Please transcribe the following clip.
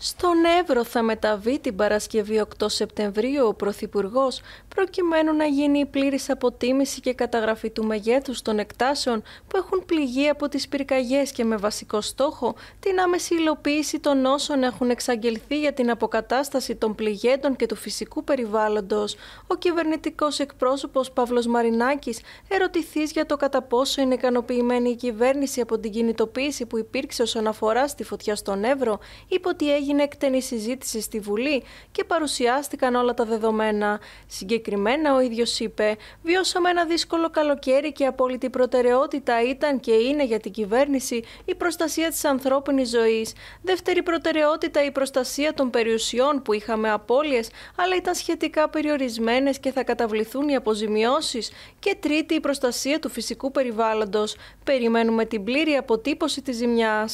Στον Εύρο θα μεταβεί την Παρασκευή 8 Σεπτεμβρίου ο Πρωθυπουργός, προκειμένου να γίνει η πλήρης αποτίμηση και καταγραφή του μεγέθους των εκτάσεων που έχουν πληγεί από τις πυρκαγιές και με βασικό στόχο την άμεση υλοποίηση των όσων έχουν εξαγγελθεί για την αποκατάσταση των πληγέντων και του φυσικού περιβάλλοντος. Ο κυβερνητικός εκπρόσωπος Παύλος Μαρινάκης ερωτηθείς για το κατά πόσο είναι ικανοποιημένη η κυβέρνηση από την κινητοποίηση που υπήρξε όσον αφορά στη φωτιά στον Εύρο, είπε ότι έγινε εκτενή συζήτηση στη Βουλή και παρουσιάστηκαν όλα τα δεδομένα. Συγκεκριμένα, ο ίδιος είπε: Βιώσαμε ένα δύσκολο καλοκαίρι και απόλυτη προτεραιότητα ήταν και είναι για την κυβέρνηση η προστασία της ανθρώπινης ζωής. Δεύτερη προτεραιότητα η προστασία των περιουσιών που είχαμε απώλειες, αλλά ήταν σχετικά περιορισμένες και θα καταβληθούν οι αποζημιώσεις. Και τρίτη, η προστασία του φυσικού περιβάλλοντος. Περιμένουμε την πλήρη αποτύπωση της ζημιάς.